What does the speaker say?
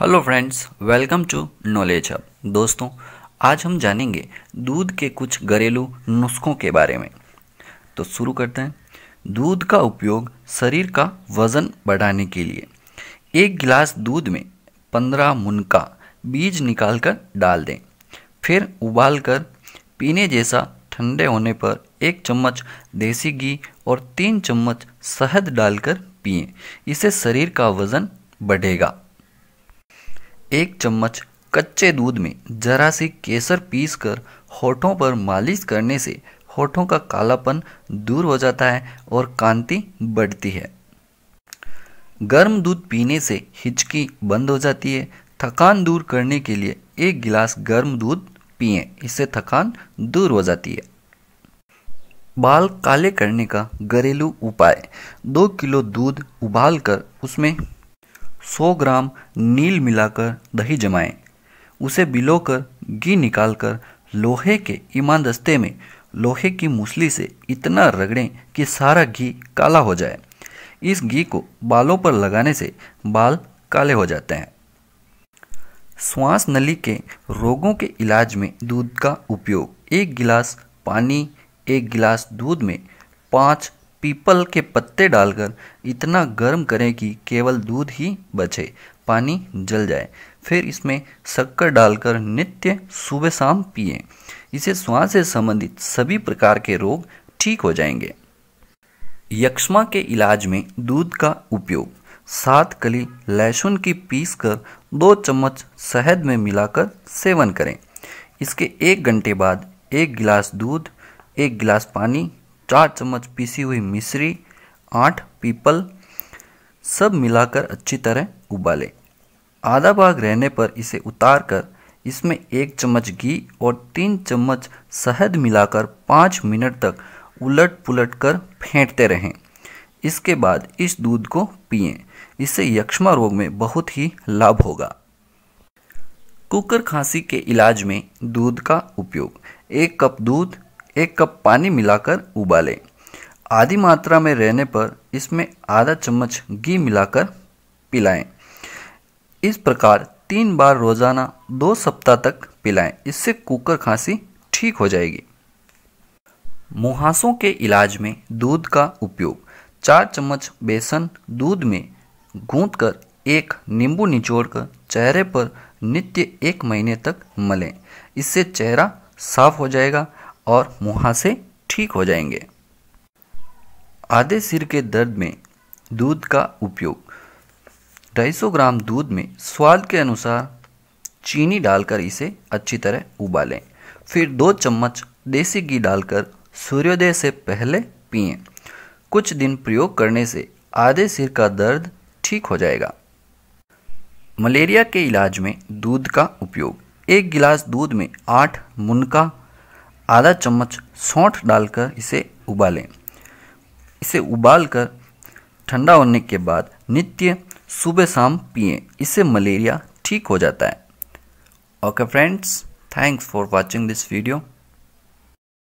Hello friends welcome to knowledge hub दोस्तों आज हम जानेंगे दूध के कुछ घरेलू नुस्खों के बारे में तो शुरू करते हैं दूध का उपयोग शरीर का वज़न बढ़ाने के लिए एक गिलास दूध में पंद्रह मुनका बीज निकाल कर डाल दें फिर उबाल कर पीने जैसा ठंडे होने पर एक चम्मच देसी घी और तीन चम्मच शहद डालकर पिए इससे शरीर का वज़न बढ़ेगा एक चम्मच कच्चे दूध में जरा सी केसर पीस कर होठों पर मालिश करने से होठों का कालापन दूर हो जाता है और कांति बढ़ती है गर्म दूध पीने से हिचकी बंद हो जाती है थकान दूर करने के लिए एक गिलास गर्म दूध पिए इससे थकान दूर हो जाती है बाल काले करने का घरेलू उपाय दो किलो दूध उबाल कर उसमें 100 ग्राम नील मिलाकर दही जमाएं। उसे बिलोकर घी निकालकर लोहे के ईमान दस्ते में लोहे की मूसली से इतना रगड़ें कि सारा घी काला हो जाए इस घी को बालों पर लगाने से बाल काले हो जाते हैं श्वास नली के रोगों के इलाज में दूध का उपयोग एक गिलास पानी एक गिलास दूध में पाँच पीपल के पत्ते डालकर इतना गर्म करें कि केवल दूध ही बचे पानी जल जाए फिर इसमें शक्कर डालकर नित्य सुबह शाम पिए इसे श्वास से संबंधित सभी प्रकार के रोग ठीक हो जाएंगे यक्ष्मा के इलाज में दूध का उपयोग सात कली लहसुन की पीस कर दो चम्मच शहद में मिलाकर सेवन करें इसके एक घंटे बाद एक गिलास दूध एक गिलास पानी चार चम्मच पीसी हुई मिश्री आठ पीपल सब मिलाकर अच्छी तरह उबालें आधा भाग रहने पर इसे उतार कर इसमें एक चम्मच घी और तीन चम्मच शहद मिलाकर पाँच मिनट तक उलट पुलट कर फेंटते रहें इसके बाद इस दूध को पिए इससे यक्ष्मा रोग में बहुत ही लाभ होगा कुकर खांसी के इलाज में दूध का उपयोग एक कप दूध एक कप पानी मिलाकर उबालें आधी मात्रा में रहने पर इसमें आधा चम्मच घी मिलाकर पिलाएं इस प्रकार तीन बार रोज़ाना दो सप्ताह तक पिलाएं इससे कुकर खांसी ठीक हो जाएगी मुहासों के इलाज में दूध का उपयोग चार चम्मच बेसन दूध में गूंद कर एक नींबू निचोड़कर चेहरे पर नित्य एक महीने तक मलें इससे चेहरा साफ हो जाएगा और मुहासे ठीक हो जाएंगे आधे सिर के दर्द में दूध का उपयोग 250 ग्राम दूध में स्वाद के अनुसार चीनी डालकर इसे अच्छी तरह उबालें फिर दो चम्मच देसी घी डालकर सूर्योदय से पहले पिए कुछ दिन प्रयोग करने से आधे सिर का दर्द ठीक हो जाएगा मलेरिया के इलाज में दूध का उपयोग एक गिलास दूध में आठ मुनका आधा चम्मच सौंठ डालकर इसे उबालें इसे उबालकर ठंडा होने के बाद नित्य सुबह शाम पिए इससे मलेरिया ठीक हो जाता है okay friends thanks for watching this video